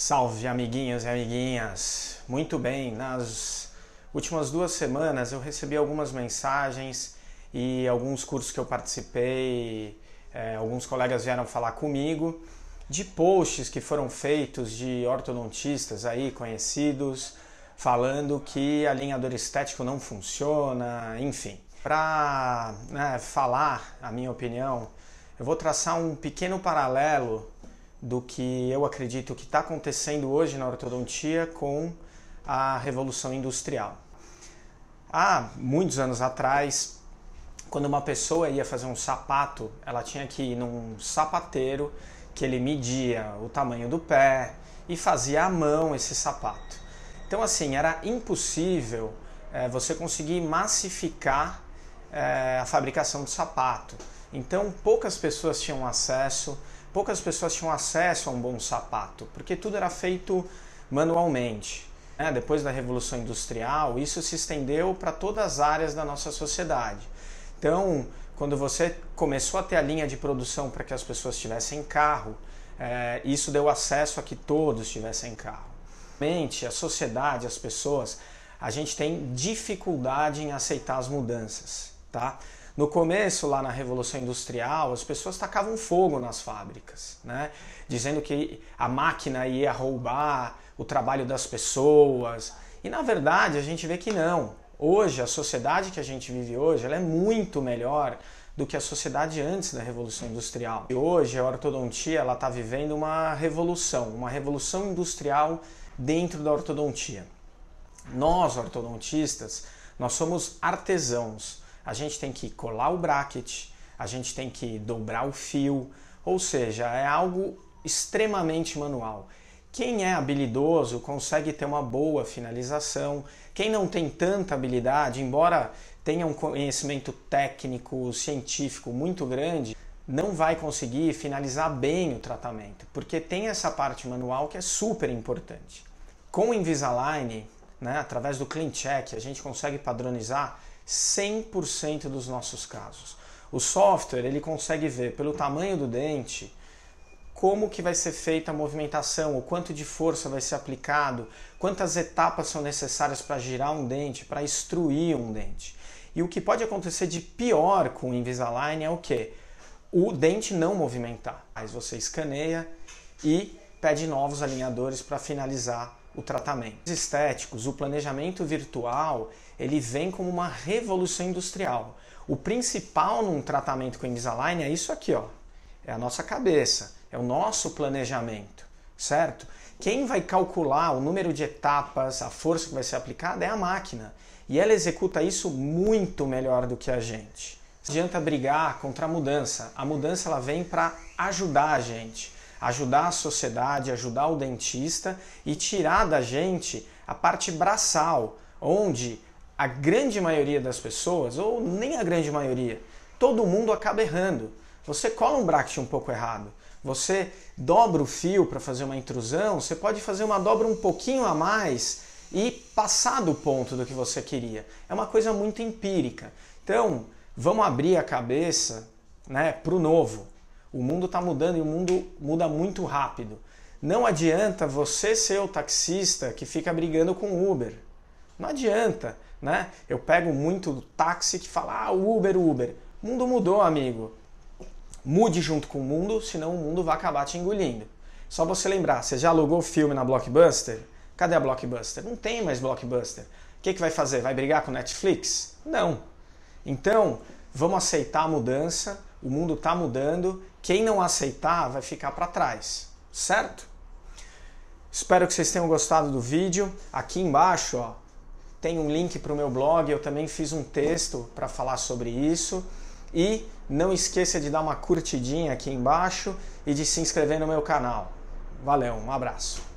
Salve, amiguinhos e amiguinhas! Muito bem, nas últimas duas semanas eu recebi algumas mensagens e alguns cursos que eu participei, é, alguns colegas vieram falar comigo de posts que foram feitos de ortodontistas aí conhecidos falando que alinhador estético não funciona, enfim. Para né, falar a minha opinião, eu vou traçar um pequeno paralelo do que eu acredito que está acontecendo hoje na ortodontia com a revolução industrial. Há muitos anos atrás, quando uma pessoa ia fazer um sapato, ela tinha que ir num sapateiro que ele media o tamanho do pé e fazia à mão esse sapato. Então, assim, era impossível é, você conseguir massificar é, a fabricação do sapato. Então, poucas pessoas tinham acesso poucas pessoas tinham acesso a um bom sapato, porque tudo era feito manualmente. Né? Depois da Revolução Industrial, isso se estendeu para todas as áreas da nossa sociedade. Então, quando você começou a ter a linha de produção para que as pessoas tivessem carro, é, isso deu acesso a que todos tivessem carro. Mente, a sociedade, as pessoas, a gente tem dificuldade em aceitar as mudanças, tá? No começo, lá na Revolução Industrial, as pessoas tacavam fogo nas fábricas, né? dizendo que a máquina ia roubar o trabalho das pessoas. E na verdade, a gente vê que não. Hoje, a sociedade que a gente vive hoje ela é muito melhor do que a sociedade antes da Revolução Industrial. E hoje, a ortodontia está vivendo uma revolução, uma revolução industrial dentro da ortodontia. Nós, ortodontistas, nós somos artesãos a gente tem que colar o bracket, a gente tem que dobrar o fio, ou seja, é algo extremamente manual. Quem é habilidoso consegue ter uma boa finalização. Quem não tem tanta habilidade, embora tenha um conhecimento técnico, científico muito grande, não vai conseguir finalizar bem o tratamento, porque tem essa parte manual que é super importante. Com o Invisalign, né, através do Clean Check, a gente consegue padronizar 100% dos nossos casos. O software ele consegue ver pelo tamanho do dente como que vai ser feita a movimentação, o quanto de força vai ser aplicado, quantas etapas são necessárias para girar um dente, para extruir um dente. E o que pode acontecer de pior com o Invisalign é o que? O dente não movimentar. Aí você escaneia e pede novos alinhadores para finalizar o tratamento. Os estéticos, o planejamento virtual, ele vem como uma revolução industrial. O principal num tratamento com Invisalign é isso aqui, ó. É a nossa cabeça, é o nosso planejamento, certo? Quem vai calcular o número de etapas, a força que vai ser aplicada é a máquina. E ela executa isso muito melhor do que a gente. Não adianta brigar contra a mudança. A mudança ela vem para ajudar a gente ajudar a sociedade, ajudar o dentista e tirar da gente a parte braçal, onde a grande maioria das pessoas, ou nem a grande maioria, todo mundo acaba errando. Você cola um bracket um pouco errado, você dobra o fio para fazer uma intrusão, você pode fazer uma dobra um pouquinho a mais e passar do ponto do que você queria. É uma coisa muito empírica. Então, vamos abrir a cabeça né, para o novo. O mundo está mudando e o mundo muda muito rápido. Não adianta você ser o taxista que fica brigando com o Uber. Não adianta, né? Eu pego muito táxi que fala ah, Uber, Uber. O mundo mudou, amigo. Mude junto com o mundo, senão o mundo vai acabar te engolindo. Só você lembrar, você já alugou o filme na Blockbuster? Cadê a Blockbuster? Não tem mais Blockbuster. O que, que vai fazer? Vai brigar com Netflix? Não. Então, vamos aceitar a mudança, o mundo está mudando, quem não aceitar vai ficar para trás, certo? Espero que vocês tenham gostado do vídeo. Aqui embaixo ó, tem um link para o meu blog, eu também fiz um texto para falar sobre isso. E não esqueça de dar uma curtidinha aqui embaixo e de se inscrever no meu canal. Valeu, um abraço.